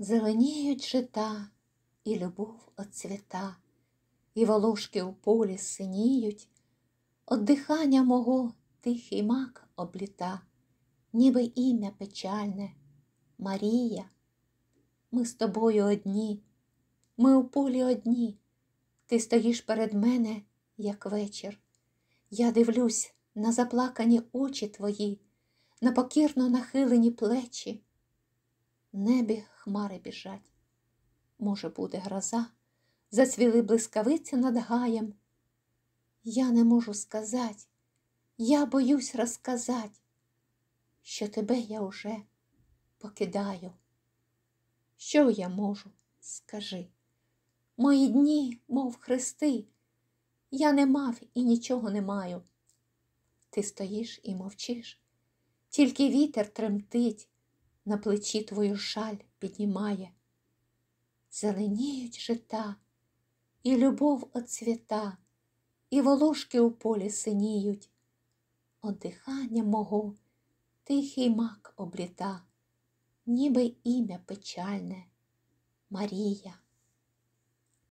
Зеленіють жита, і любов оцвіта, і волошки у полі синіють, От дихання мого тихий мак обліта, ніби ім'я печальне, Марія. Ми з тобою одні, ми у полі одні. Ти стоїш перед мене, як вечір. Я дивлюсь на заплакані очі твої, на покірно нахилені плечі небі хмари біжать. Може, буде гроза, зацвіли блискавиці над гаєм. Я не можу сказати, я боюсь розказати, що тебе я уже покидаю. Що я можу, скажи? Мої дні, мов хрести, я не мав і нічого не маю. Ти стоїш і мовчиш, тільки вітер тремтить, на плечі твою шаль піднімає. Зеленіють жита, і любов оцвіта, і волошки у полі синіють. От дихання мого тихий мак обліта, ніби ім'я печальне Марія.